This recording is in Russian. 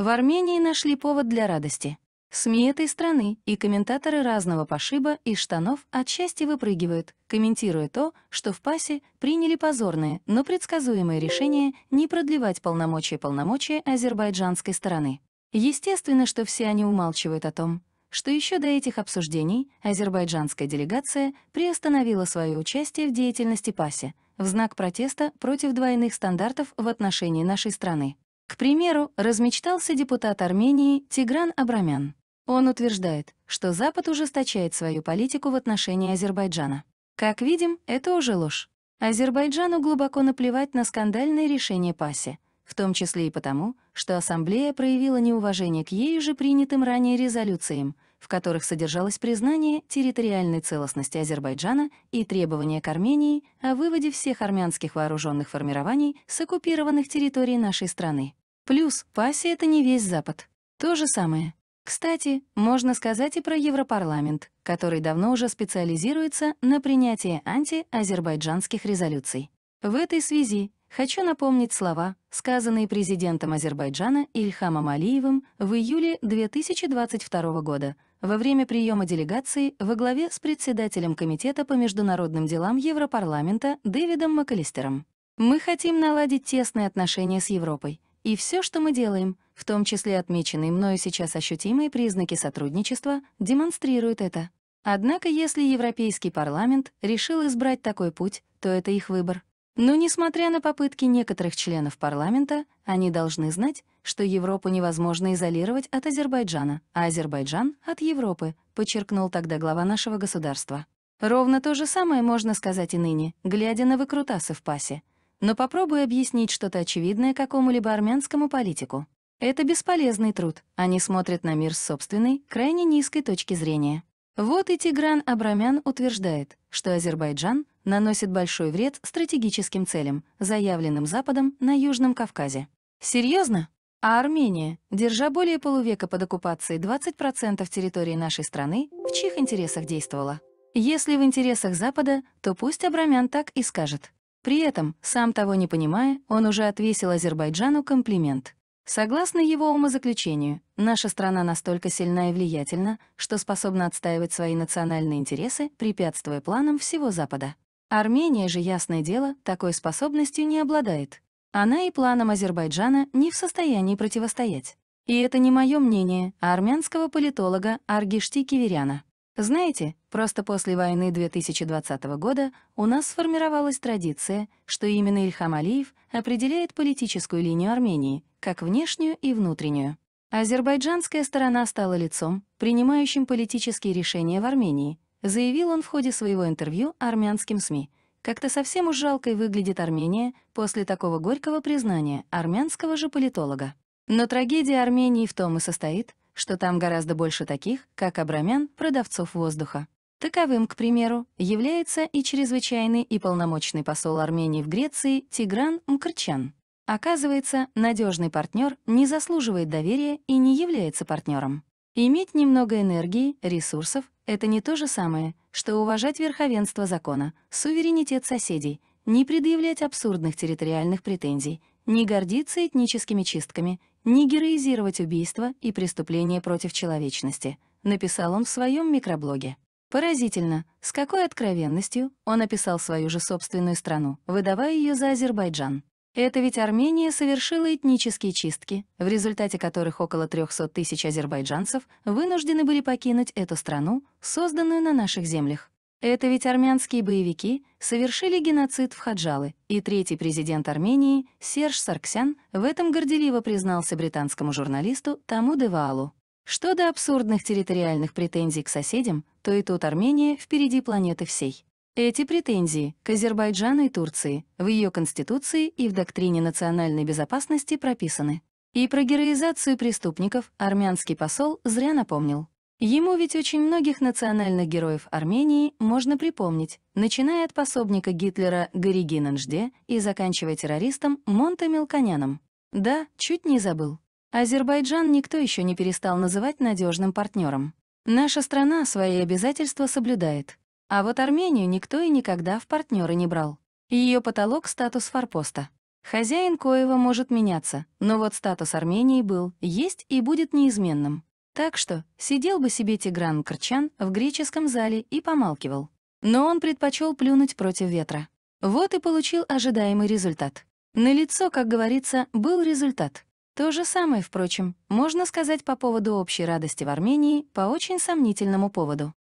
В Армении нашли повод для радости. СМИ этой страны и комментаторы разного пошиба и штанов от счастья выпрыгивают, комментируя то, что в ПАСе приняли позорное, но предсказуемое решение не продлевать полномочия полномочия азербайджанской стороны. Естественно, что все они умалчивают о том, что еще до этих обсуждений азербайджанская делегация приостановила свое участие в деятельности ПАСе в знак протеста против двойных стандартов в отношении нашей страны. К примеру, размечтался депутат Армении Тигран Абрамян. Он утверждает, что Запад ужесточает свою политику в отношении Азербайджана. Как видим, это уже ложь. Азербайджану глубоко наплевать на скандальные решения ПАСИ, в том числе и потому, что Ассамблея проявила неуважение к ей же принятым ранее резолюциям, в которых содержалось признание территориальной целостности Азербайджана и требования к Армении о выводе всех армянских вооруженных формирований с оккупированных территорий нашей страны. Плюс пассия — это не весь Запад. То же самое. Кстати, можно сказать и про Европарламент, который давно уже специализируется на принятии антиазербайджанских резолюций. В этой связи хочу напомнить слова, сказанные президентом Азербайджана Ильхамом Алиевым в июле 2022 года во время приема делегации во главе с председателем Комитета по международным делам Европарламента Дэвидом МакАлистером. «Мы хотим наладить тесные отношения с Европой, и все, что мы делаем, в том числе отмеченные мною сейчас ощутимые признаки сотрудничества, демонстрируют это. Однако, если Европейский парламент решил избрать такой путь, то это их выбор. Но несмотря на попытки некоторых членов парламента, они должны знать, что Европу невозможно изолировать от Азербайджана, а Азербайджан — от Европы, подчеркнул тогда глава нашего государства. Ровно то же самое можно сказать и ныне, глядя на выкрутасы в пасе. Но попробуй объяснить что-то очевидное какому-либо армянскому политику. Это бесполезный труд. Они смотрят на мир с собственной, крайне низкой точки зрения. Вот и Тигран Абрамян утверждает, что Азербайджан наносит большой вред стратегическим целям, заявленным Западом на Южном Кавказе. Серьезно? А Армения, держа более полувека под оккупацией 20% территории нашей страны, в чьих интересах действовала? Если в интересах Запада, то пусть Абрамян так и скажет. При этом, сам того не понимая, он уже отвесил Азербайджану комплимент. Согласно его умозаключению, наша страна настолько сильна и влиятельна, что способна отстаивать свои национальные интересы, препятствуя планам всего Запада. Армения же, ясное дело, такой способностью не обладает. Она и планам Азербайджана не в состоянии противостоять. И это не мое мнение, а армянского политолога Аргишти Киверяна. Знаете, просто после войны 2020 года у нас сформировалась традиция, что именно Ильхам Алиев определяет политическую линию Армении, как внешнюю и внутреннюю. Азербайджанская сторона стала лицом, принимающим политические решения в Армении, заявил он в ходе своего интервью армянским СМИ. Как-то совсем уж жалкой выглядит Армения после такого горького признания армянского же политолога. Но трагедия Армении в том и состоит, что там гораздо больше таких, как Абрамян, продавцов воздуха. Таковым, к примеру, является и чрезвычайный и полномочный посол Армении в Греции Тигран Мкрчан. Оказывается, надежный партнер не заслуживает доверия и не является партнером. Иметь немного энергии, ресурсов — это не то же самое, что уважать верховенство закона, суверенитет соседей, не предъявлять абсурдных территориальных претензий, не гордиться этническими чистками, не героизировать убийства и преступления против человечности, написал он в своем микроблоге. Поразительно, с какой откровенностью он описал свою же собственную страну, выдавая ее за Азербайджан. Это ведь Армения совершила этнические чистки, в результате которых около 300 тысяч азербайджанцев вынуждены были покинуть эту страну, созданную на наших землях. Это ведь армянские боевики совершили геноцид в Хаджалы, и третий президент Армении, Серж Сарксян, в этом горделиво признался британскому журналисту Таму Девалу. Что до абсурдных территориальных претензий к соседям, то и тут Армения впереди планеты всей. Эти претензии к Азербайджану и Турции в ее конституции и в доктрине национальной безопасности прописаны. И про героизацию преступников армянский посол зря напомнил. Ему ведь очень многих национальных героев Армении можно припомнить, начиная от пособника Гитлера Гориги Нанжде и заканчивая террористом Монте Мелконяном. Да, чуть не забыл. Азербайджан никто еще не перестал называть надежным партнером. Наша страна свои обязательства соблюдает. А вот Армению никто и никогда в партнеры не брал. Ее потолок — статус форпоста. Хозяин Коева может меняться, но вот статус Армении был, есть и будет неизменным. Так что сидел бы себе Тигран Крчан в греческом зале и помалкивал. Но он предпочел плюнуть против ветра. Вот и получил ожидаемый результат. На лицо, как говорится, был результат. То же самое, впрочем, можно сказать по поводу общей радости в Армении по очень сомнительному поводу.